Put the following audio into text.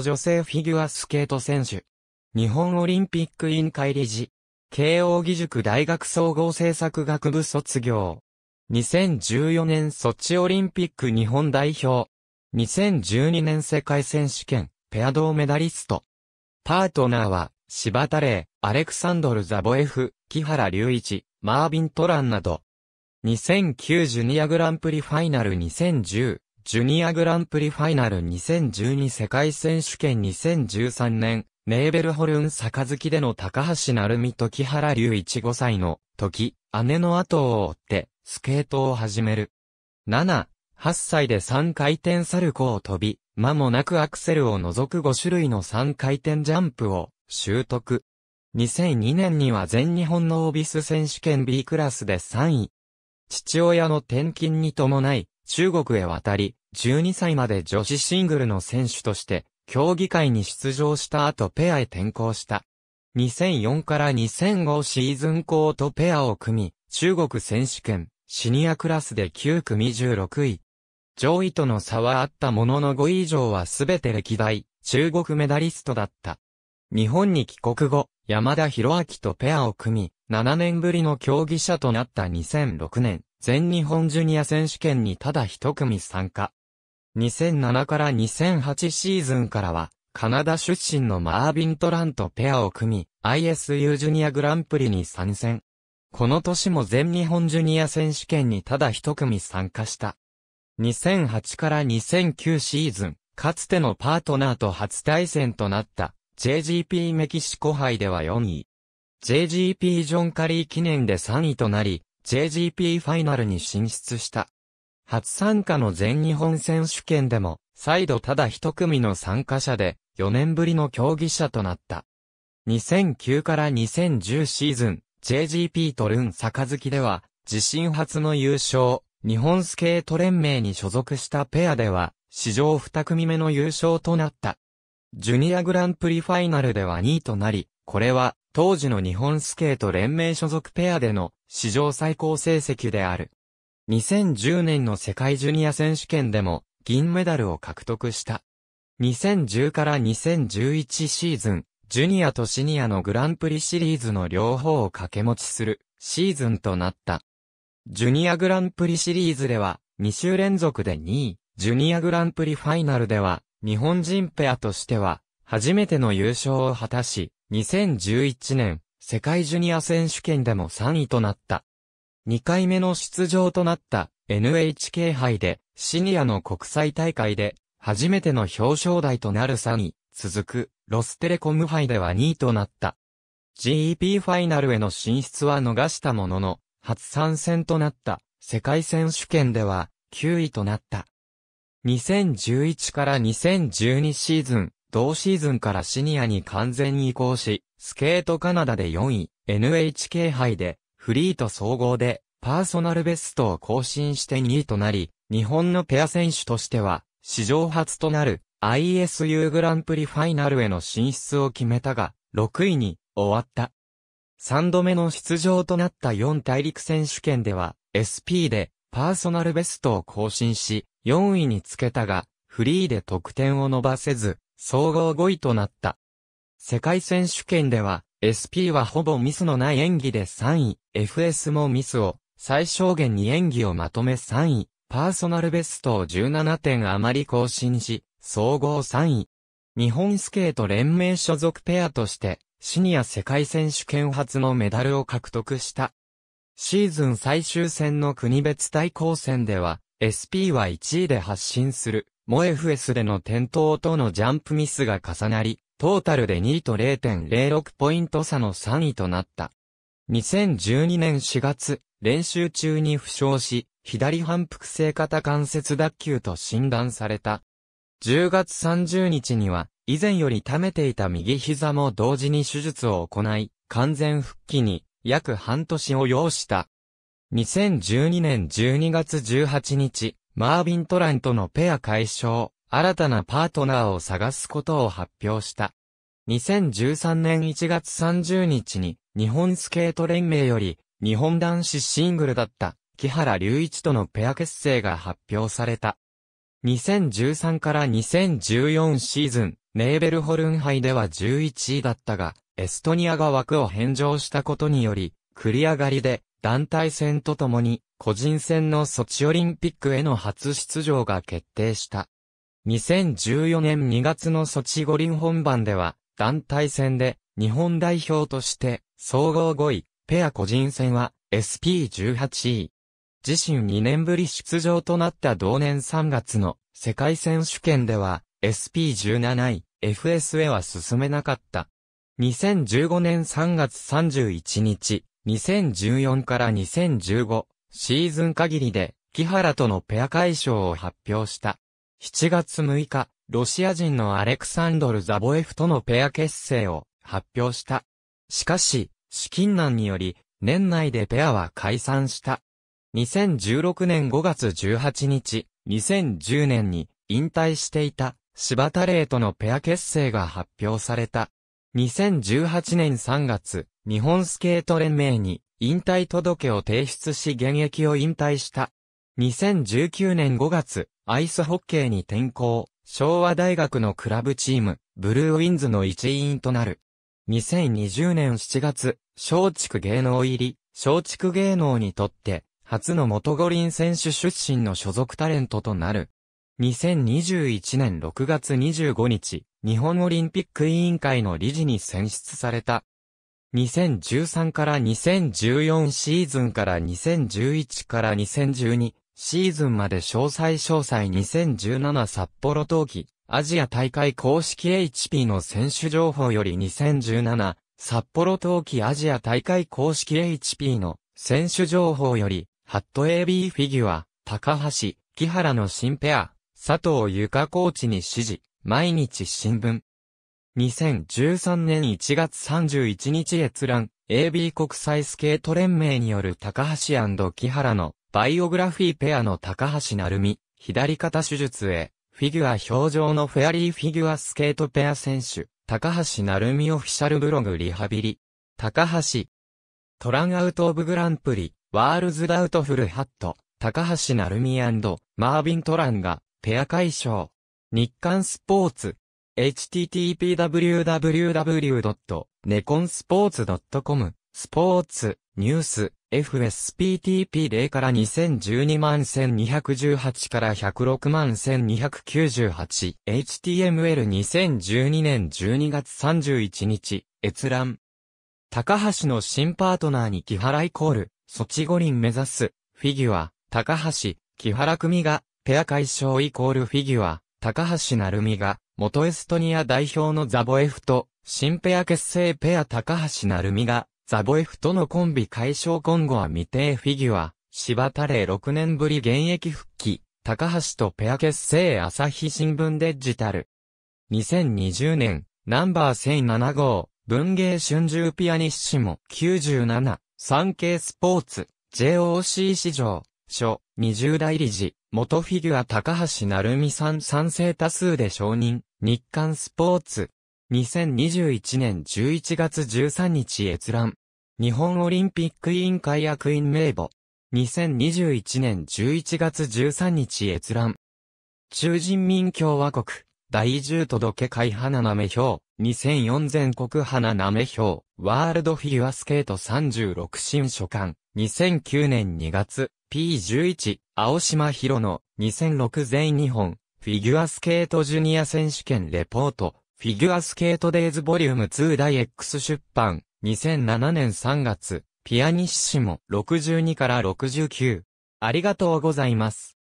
女性フィギュアスケート選手。日本オリンピック委員会理事。慶応義塾大学総合政策学部卒業。2014年ソチオリンピック日本代表。2012年世界選手権、ペア同メダリスト。パートナーは、柴田玲、アレクサンドル・ザボエフ、木原隆一、マービン・トランなど。2 0 9ジュニアグランプリファイナル2010、ジュニアグランプリファイナル2012世界選手権2013年、ネーベルホルン杯での高橋成美時原龍一5歳の時、姉の後を追って、スケートを始める。7、8歳で3回転サルコを飛び、間もなくアクセルを除く5種類の3回転ジャンプを習得。2002年には全日本のオービス選手権 B クラスで3位。父親の転勤に伴い、中国へ渡り、12歳まで女子シングルの選手として、競技会に出場した後ペアへ転向した。2004から2005シーズン校とペアを組み、中国選手権、シニアクラスで9組16位。上位との差はあったものの5位以上はすべて歴代、中国メダリストだった。日本に帰国後、山田博明とペアを組み、7年ぶりの競技者となった2006年、全日本ジュニア選手権にただ一組参加。2007から2008シーズンからは、カナダ出身のマーヴィン・トランとペアを組み、ISU ジュニアグランプリに参戦。この年も全日本ジュニア選手権にただ一組参加した。2008から2009シーズン、かつてのパートナーと初対戦となった JGP メキシコ杯では4位。JGP ジョンカリー記念で3位となり、JGP ファイナルに進出した。初参加の全日本選手権でも、再度ただ一組の参加者で、4年ぶりの競技者となった。2009から2010シーズン、JGP トルン杯では、自身初の優勝、日本スケート連盟に所属したペアでは、史上2組目の優勝となった。ジュニアグランプリファイナルでは2位となり、これは、当時の日本スケート連盟所属ペアでの、史上最高成績である。2010年の世界ジュニア選手権でも銀メダルを獲得した。2010から2011シーズン、ジュニアとシニアのグランプリシリーズの両方を掛け持ちするシーズンとなった。ジュニアグランプリシリーズでは2週連続で2位、ジュニアグランプリファイナルでは日本人ペアとしては初めての優勝を果たし、2011年世界ジュニア選手権でも3位となった。2回目の出場となった NHK 杯でシニアの国際大会で初めての表彰台となる3に続くロステレコム杯では2位となった。GEP ファイナルへの進出は逃したものの、初参戦となった世界選手権では9位となった。2011から2012シーズン、同シーズンからシニアに完全に移行し、スケートカナダで4位、NHK 杯でフリーと総合で、パーソナルベストを更新して2位となり、日本のペア選手としては、史上初となる ISU グランプリファイナルへの進出を決めたが、6位に終わった。3度目の出場となった4大陸選手権では、SP でパーソナルベストを更新し、4位につけたが、フリーで得点を伸ばせず、総合5位となった。世界選手権では、SP はほぼミスのない演技で3位、FS もミスを、最小限に演技をまとめ3位、パーソナルベストを17点余り更新し、総合3位。日本スケート連盟所属ペアとして、シニア世界選手権初のメダルを獲得した。シーズン最終戦の国別対抗戦では、SP は1位で発進する、モエフエスでの転倒とのジャンプミスが重なり、トータルで2位と0.06ポイント差の3位となった。2012年4月、練習中に負傷し、左反復性肩関節脱臼と診断された。10月30日には、以前より溜めていた右膝も同時に手術を行い、完全復帰に約半年を要した。2012年12月18日、マービン・トランとのペア解消。新たなパートナーを探すことを発表した。2013年1月30日に日本スケート連盟より日本男子シングルだった木原隆一とのペア結成が発表された。2013から2014シーズン、ネーベルホルン杯では11位だったが、エストニアが枠を返上したことにより、繰り上がりで団体戦とともに個人戦のソチオリンピックへの初出場が決定した。2014年2月のソチ五輪本番では、団体戦で日本代表として総合5位、ペア個人戦は SP18 位。自身2年ぶり出場となった同年3月の世界選手権では SP17 位、FSA は進めなかった。2015年3月31日、2014から2015シーズン限りで木原とのペア解消を発表した。7月6日、ロシア人のアレクサンドル・ザボエフとのペア結成を発表した。しかし、資金難により、年内でペアは解散した。2016年5月18日、2010年に引退していた柴田玲とのペア結成が発表された。2018年3月、日本スケート連盟に引退届を提出し現役を引退した。2019年5月、アイスホッケーに転向、昭和大学のクラブチーム、ブルーウィンズの一員となる。2020年7月、松竹芸能入り、松竹芸能にとって、初の元五輪選手出身の所属タレントとなる。2021年6月25日、日本オリンピック委員会の理事に選出された。2013から2014シーズンから2011から2012シーズンまで詳細詳細2017札幌冬季アジア大会公式 HP の選手情報より2017札幌冬季アジア大会公式 HP の選手情報よりハット AB フィギュア高橋木原の新ペア佐藤ゆかコーチに指示毎日新聞2013年1月31日閲覧 AB 国際スケート連盟による高橋木原のバイオグラフィーペアの高橋成美、左肩手術へ、フィギュア表情のフェアリーフィギュアスケートペア選手、高橋成美オフィシャルブログリハビリ、高橋、トランアウトオブグランプリ、ワールズダウトフルハット、高橋成美マービン・トランが、ペア解消。日刊スポーツ、http://www.neconsports.com、スポーツ、ニュース、FSPTP0 から2012万1218から106万1298 HTML2012 年12月31日閲覧高橋の新パートナーに木原イコールソチ五輪目指すフィギュア高橋木原組がペア解消イコールフィギュア高橋成美が元エストニア代表のザボエフと新ペア結成ペア高橋成美がザボエフとのコンビ解消今後は未定フィギュア、柴田レ6年ぶり現役復帰、高橋とペア結成朝日新聞デジタル。2020年、ナンバー1007号、文芸春秋ピアニッシモ97、産経スポーツ、JOC 史上、初、20代理事、元フィギュア高橋成美さん賛成多数で承認、日刊スポーツ。2021年11月13日閲覧。日本オリンピック委員会役員名簿。2021年11月13日閲覧。中人民共和国、第10届会花め表、2004全国花め表、ワールドフィギュアスケート36新書館、2009年2月、P11、青島博の2006全日本、フィギュアスケートジュニア選手権レポート、フィギュアスケートデイズボリューム2大 X 出版、2007年3月、ピアニッシモ62から69。ありがとうございます。